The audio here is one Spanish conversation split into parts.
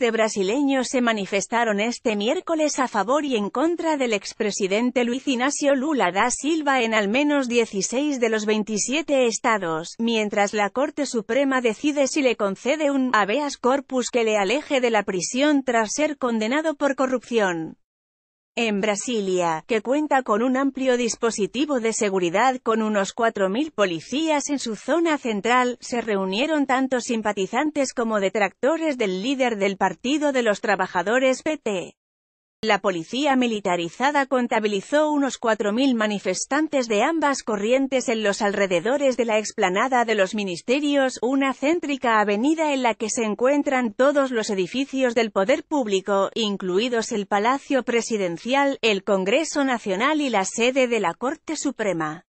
de brasileños se manifestaron este miércoles a favor y en contra del expresidente Luis Ignacio Lula da Silva en al menos 16 de los 27 estados, mientras la Corte Suprema decide si le concede un habeas corpus que le aleje de la prisión tras ser condenado por corrupción en Brasilia, que cuenta con un amplio dispositivo de seguridad con unos 4.000 policías en su zona central, se reunieron tanto simpatizantes como detractores del líder del Partido de los Trabajadores PT. La policía militarizada contabilizó unos 4.000 manifestantes de ambas corrientes en los alrededores de la explanada de los ministerios, una céntrica avenida en la que se encuentran todos los edificios del poder público, incluidos el Palacio Presidencial, el Congreso Nacional y la sede de la Corte Suprema.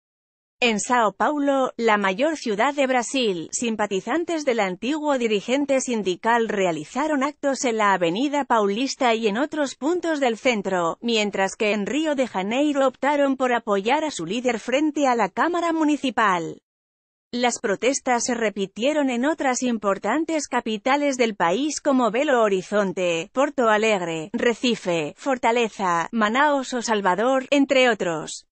En Sao Paulo, la mayor ciudad de Brasil, simpatizantes del antiguo dirigente sindical realizaron actos en la avenida Paulista y en otros puntos del centro, mientras que en Río de Janeiro optaron por apoyar a su líder frente a la Cámara Municipal. Las protestas se repitieron en otras importantes capitales del país como Belo Horizonte, Porto Alegre, Recife, Fortaleza, Manaus o Salvador, entre otros.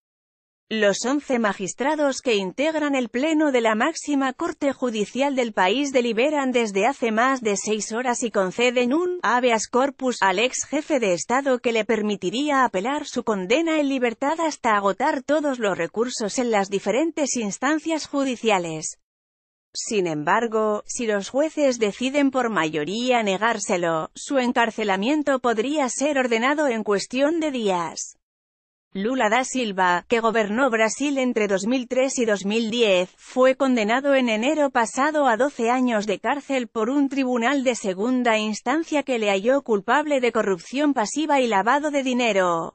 Los once magistrados que integran el Pleno de la máxima Corte Judicial del país deliberan desde hace más de seis horas y conceden un habeas corpus al ex jefe de Estado que le permitiría apelar su condena en libertad hasta agotar todos los recursos en las diferentes instancias judiciales. Sin embargo, si los jueces deciden por mayoría negárselo, su encarcelamiento podría ser ordenado en cuestión de días. Lula da Silva, que gobernó Brasil entre 2003 y 2010, fue condenado en enero pasado a 12 años de cárcel por un tribunal de segunda instancia que le halló culpable de corrupción pasiva y lavado de dinero.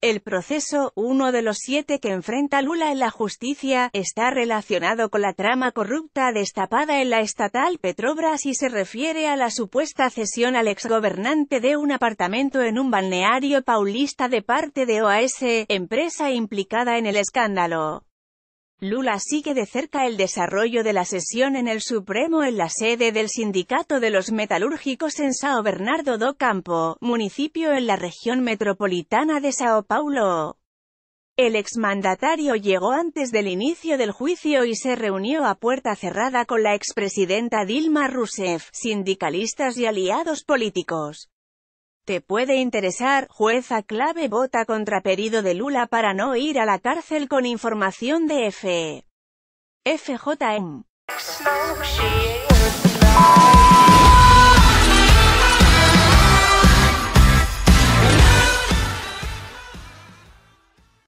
El proceso, uno de los siete que enfrenta Lula en la justicia, está relacionado con la trama corrupta destapada en la estatal Petrobras y se refiere a la supuesta cesión al exgobernante de un apartamento en un balneario paulista de parte de OAS, empresa implicada en el escándalo. Lula sigue de cerca el desarrollo de la sesión en el Supremo en la sede del Sindicato de los Metalúrgicos en Sao Bernardo do Campo, municipio en la región metropolitana de Sao Paulo. El exmandatario llegó antes del inicio del juicio y se reunió a puerta cerrada con la expresidenta Dilma Rousseff, sindicalistas y aliados políticos. Te puede interesar, jueza clave vota contra pedido de Lula para no ir a la cárcel con información de F. FJM.